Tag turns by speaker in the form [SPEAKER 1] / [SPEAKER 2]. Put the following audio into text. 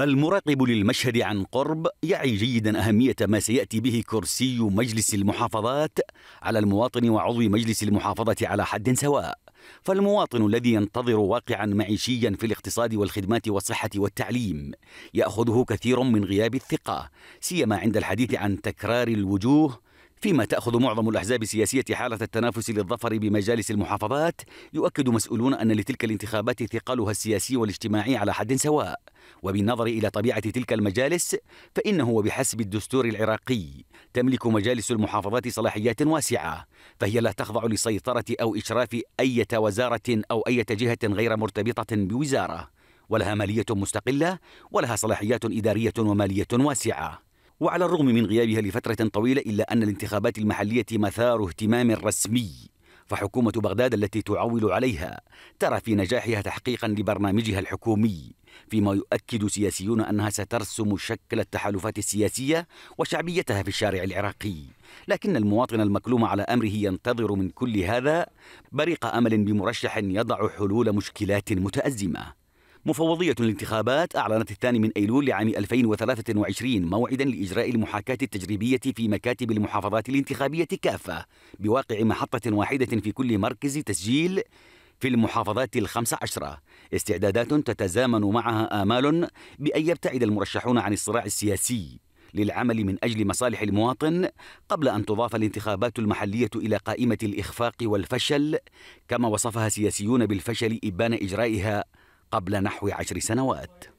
[SPEAKER 1] المراقب للمشهد عن قرب يعي جيدا أهمية ما سيأتي به كرسي مجلس المحافظات على المواطن وعضو مجلس المحافظة على حد سواء فالمواطن الذي ينتظر واقعا معيشيا في الاقتصاد والخدمات والصحة والتعليم يأخذه كثير من غياب الثقة سيما عند الحديث عن تكرار الوجوه فيما تأخذ معظم الأحزاب السياسية حالة التنافس للظفر بمجالس المحافظات يؤكد مسؤولون أن لتلك الانتخابات ثقلها السياسي والاجتماعي على حد سواء وبالنظر إلى طبيعة تلك المجالس فإنه وبحسب الدستور العراقي تملك مجالس المحافظات صلاحيات واسعة فهي لا تخضع لسيطرة أو إشراف أي وزارة أو أي جهة غير مرتبطة بوزارة ولها مالية مستقلة ولها صلاحيات إدارية ومالية واسعة وعلى الرغم من غيابها لفترة طويلة إلا أن الانتخابات المحلية مثار اهتمام رسمي فحكومة بغداد التي تعول عليها ترى في نجاحها تحقيقا لبرنامجها الحكومي فيما يؤكد سياسيون أنها سترسم شكل التحالفات السياسية وشعبيتها في الشارع العراقي لكن المواطن المكلوم على أمره ينتظر من كل هذا بريق أمل بمرشح يضع حلول مشكلات متأزمة مفوضية الانتخابات أعلنت الثاني من أيلول لعام 2023 موعدا لإجراء المحاكاة التجريبية في مكاتب المحافظات الانتخابية كافة بواقع محطة واحدة في كل مركز تسجيل في المحافظات الخمس عشرة استعدادات تتزامن معها آمال بأن يبتعد المرشحون عن الصراع السياسي للعمل من أجل مصالح المواطن قبل أن تضاف الانتخابات المحلية إلى قائمة الإخفاق والفشل كما وصفها سياسيون بالفشل إبان إجرائها قبل نحو عشر سنوات